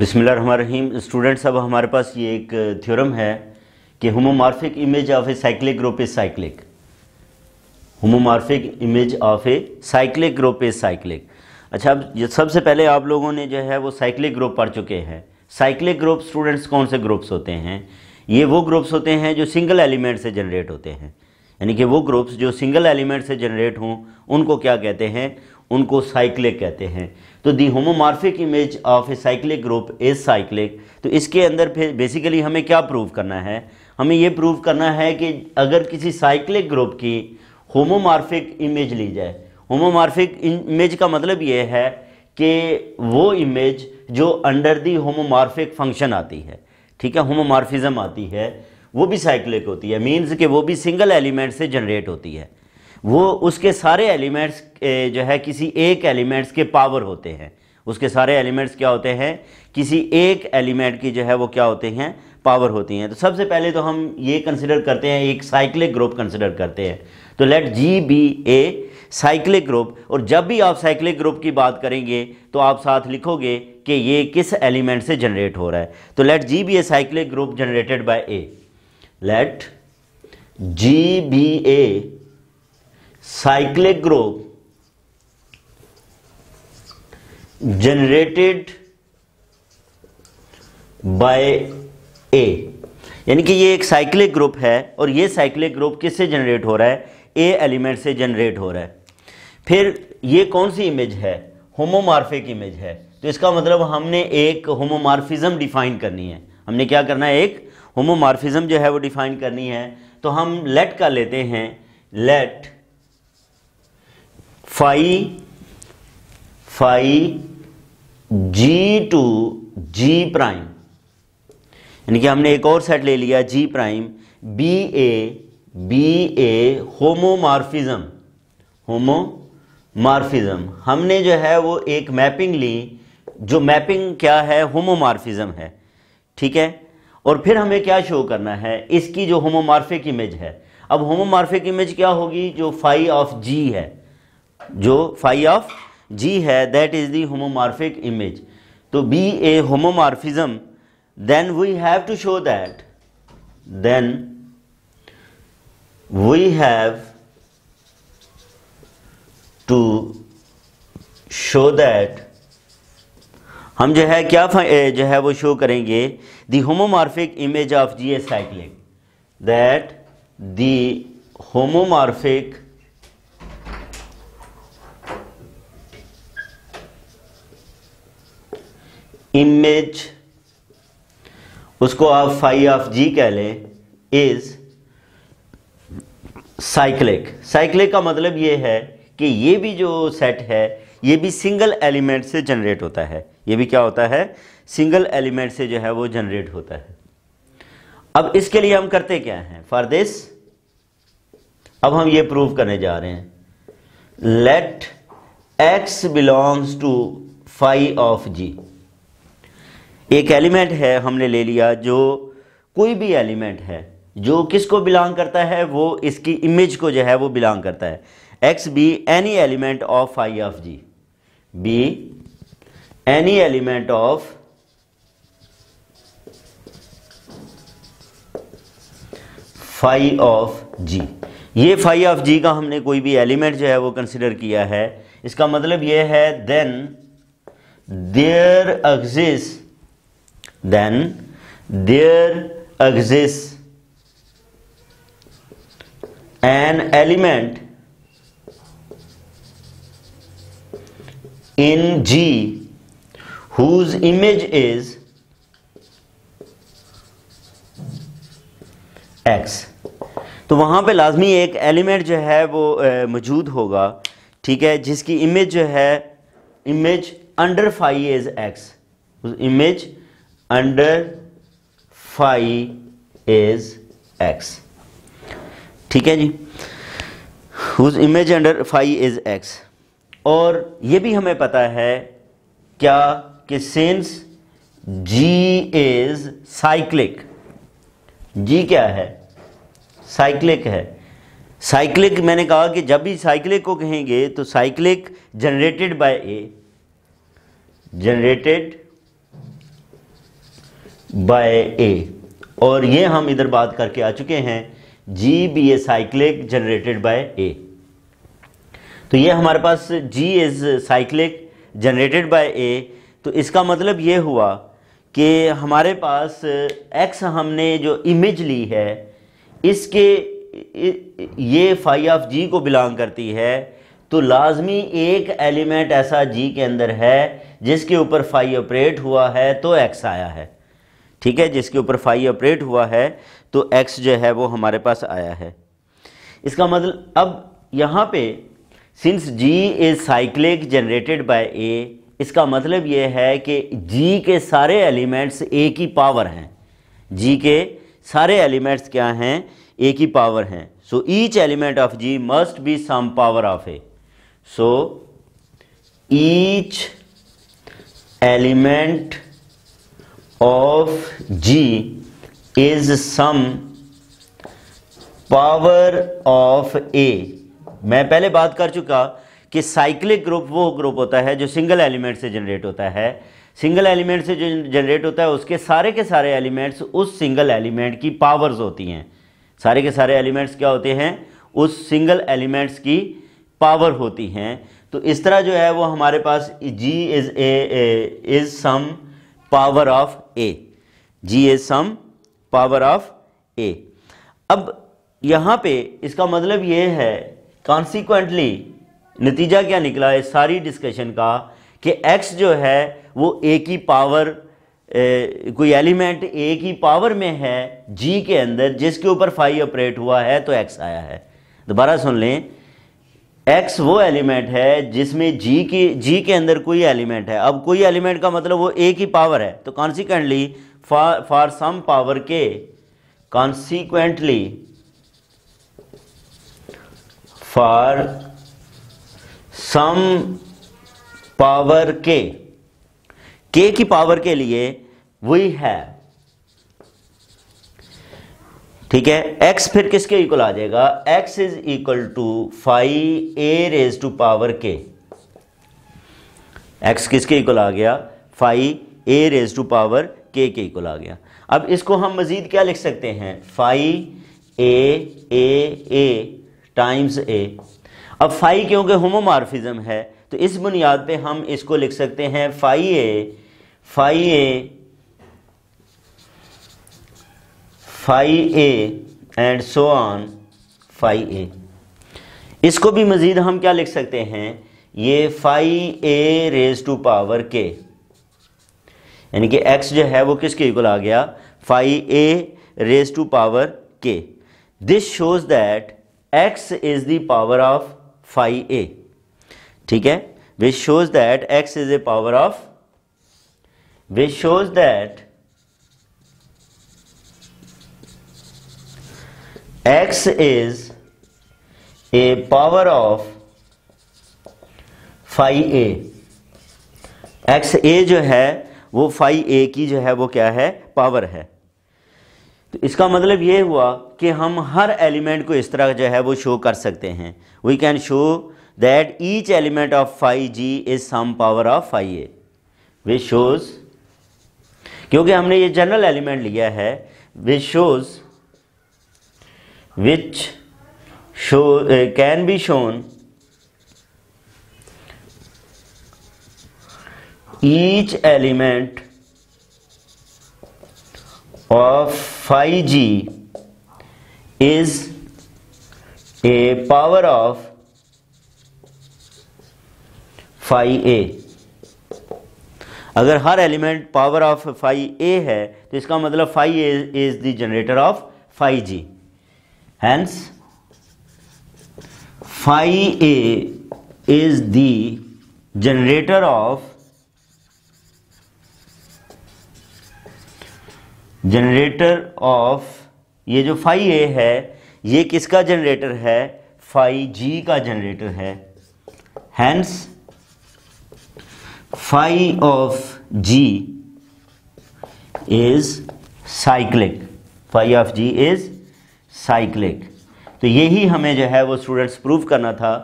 रहीम students अब हमारे पास ये एक थ्योरम है कि homomorphic image of a cyclic group is cyclic homomorphic image of a cyclic group is cyclic अच्छा अब सबसे पहले आप लोगों ने जो है वो साइक्लिक ग्रुप पढ़ चुके हैं साइक्लिक ग्रुप स्टूडेंट्स कौन से ग्रुप्स होते हैं ये वो ग्रुप्स होते हैं जो सिंगल एलिमेंट से जनरेट होते हैं यानी कि वो ग्रुप्स जो सिंगल एलिमेंट से जनरेट हों उनको क्या कहते हैं उनको साइक्लिक कहते हैं तो the homomorphic image of a cyclic group is cyclic तो इसके अंदर फिर बेसिकली हमें क्या प्रूव करना है हमें यह प्रूव करना है कि अगर किसी साइक्लिक ग्रुप की होमोमार्फिक इमेज ली जाए होमोमार्फिक इमेज का मतलब ये है कि वो इमेज जो अंडर दी होमोमार्फिक फंक्शन आती है ठीक है होमोमार्फिज्म आती है वो भी साइक्लिक होती है मीन्स कि वो भी सिंगल एलिमेंट से जनरेट होती है वो उसके सारे एलिमेंट्स जो है किसी एक एलिमेंट्स के पावर होते हैं उसके सारे एलिमेंट्स क्या होते हैं किसी एक एलिमेंट की जो है वो क्या होते हैं पावर होती हैं तो सबसे पहले तो हम ये कंसिडर करते हैं एक साइक्लिक ग्रुप कंसिडर करते हैं तो let G be a cyclic group और जब भी आप साइक्लिक ग्रुप की बात करेंगे तो आप साथ लिखोगे कि ये किस एलिमेंट से जनरेट हो रहा है तो let G be a cyclic group generated by a let G be a cyclic group generated by a यानी कि ये एक साइक्लिक ग्रुप है और ये साइक्लिक ग्रुप किससे जनरेट हो रहा है ए एलिमेंट से जनरेट हो रहा है फिर ये कौन सी इमेज है होमोमार्फिक इमेज है तो इसका मतलब हमने एक होमोमार्फिज्म डिफाइन करनी है हमने क्या करना है एक होमोमार्फिज्म जो है वो डिफाइन करनी है तो हम लेट का लेते हैं let phi phi G to G prime यानी कि हमने एक और सेट ले लिया G prime be a be a homomorphism homomorphism हमने जो है वो एक मैपिंग ली जो मैपिंग क्या है होमोमार्फिज्म है ठीक है और फिर हमें क्या शो करना है इसकी जो होमोमार्फिक इमेज है अब होमोमार्फिक इमेज क्या होगी जो फाई ऑफ जी है जो फाई ऑफ जी है that is the homomorphic image तो be a homomorphism then we have to show that then we have to show that हम जो है क्या जो है वो शो करेंगे the homomorphic image of G a cyclic that the homomorphic image उसको आप फाइव ऑफ जी कह लें इज साइक्लिक साइक्लिक का मतलब ये है कि ये भी जो सेट है ये भी सिंगल एलिमेंट से जनरेट होता है ये भी क्या होता है सिंगल एलिमेंट से जो है वो जनरेट होता है अब इसके लिए हम करते क्या हैं फॉर दिस अब हम ये प्रूव करने जा रहे हैं let x belongs to phi of G एक एलिमेंट है हमने ले लिया जो कोई भी एलिमेंट है जो किसको बिलोंग करता है वो इसकी इमेज को जो है वो बिलोंग करता है x be any element of I of G be any element of phi of G ये फाई ऑफ जी का हमने कोई भी एलिमेंट जो है वो कंसिडर किया है इसका मतलब ये है then there exist then there exists an element in G whose image is x तो वहाँ पे लाजमी एक एलिमेंट जो है वो मौजूद होगा ठीक है जिसकी इमेज जो है image under phi is x image under phi is x ठीक है G whose image under phi is x और ये भी हमें पता है क्या कि since G is cyclic G क्या है साइक्लिक है साइक्लिक मैंने कहा कि जब भी साइक्लिक को कहेंगे तो cyclic generated by a generated by a और ये हम इधर बात करके आ चुके हैं G be a cyclic generated by a तो ये हमारे पास G is cyclic generated by a तो इसका मतलब ये हुआ कि हमारे पास एक्स हमने जो इमेज ली है इसके ये फाइ ऑफ जी को बिलोंग करती है तो लाजमी एक एलिमेंट ऐसा जी के अंदर है जिसके ऊपर फाइ ऑपरेट हुआ है तो एक्स आया है ठीक है जिसके ऊपर फाइ ऑपरेट हुआ है तो एक्स जो है वो हमारे पास आया है इसका मतलब अब यहाँ पे since G is cyclic generated by a इसका मतलब ये है कि जी के सारे एलिमेंट्स ए की पावर हैं जी के सारे एलिमेंट्स क्या हैं ए की पावर हैं so each element of G must be some power of a so each element of G is sum power of a मैं पहले बात कर चुका कि साइक्लिक ग्रुप वो ग्रुप होता है जो सिंगल एलिमेंट से जनरेट होता है सिंगल एलिमेंट से जो जनरेट होता है उसके सारे के सारे एलिमेंट्स उस सिंगल एलिमेंट की पावर्स होती हैं सारे के सारे एलिमेंट्स क्या होते हैं उस सिंगल एलिमेंट्स की पावर होती हैं तो इस तरह जो है वो हमारे पास G is a is some power of a G a some power of a अब यहाँ पे इसका मतलब यह है कॉन्सिक्वेंटली नतीजा क्या निकला है सारी डिस्कशन का कि x जो है वो a की पावर ए, कोई एलिमेंट a की पावर में है g के अंदर जिसके ऊपर फाइव ऑपरेट हुआ है तो x आया है दोबारा सुन लें एक्स वो एलिमेंट है जिसमें जी के जी के अंदर कोई एलिमेंट है अब कोई एलिमेंट का मतलब वो ए की पावर है तो consequently for for some power k consequently for some power k के की पावर के लिए वी हैव ठीक है एक्स फिर किसके इक्वल आ जाएगा x is equal to phi a raise to power k x किसके इक्वल आ गया phi a raise to power k के इक्वल आ गया अब इसको हम मजीद क्या लिख सकते हैं फाइव ए ए ए टाइम्स ए अब फाइव क्योंकि होमोमार्फिज्म है तो इस बुनियाद पे हम इसको लिख सकते हैं phi a phi a phi a and so on phi a इसको भी मज़ीद हम क्या लिख सकते हैं ये phi a raise to power k यानी कि एक्स जो है वो किसके इक्वल आ गया phi a raise to power k this shows that x is the power of phi a ठीक है which shows that x is a power of which shows that x is a power of phi a x a जो है वो phi ए की जो है वो क्या है पावर है तो इसका मतलब ये हुआ कि हम हर एलिमेंट को इस तरह जो है वो शो कर सकते हैं we can show that each element of phi G is some power of phi a which shows क्योंकि हमने ये जनरल एलिमेंट लिया है which shows which show can be shown each element of G is a power of phi a अगर हर element power of phi a है तो इसका मतलब phi a is the generator of phi G hence phi a is the generator of generator of ये जो five ए है ये किसका जनरेटर है फाइव जी का जनरेटर है hence phi of G is cyclic phi of G is cyclic तो यही हमें जो है वो स्टूडेंट्स प्रूव करना था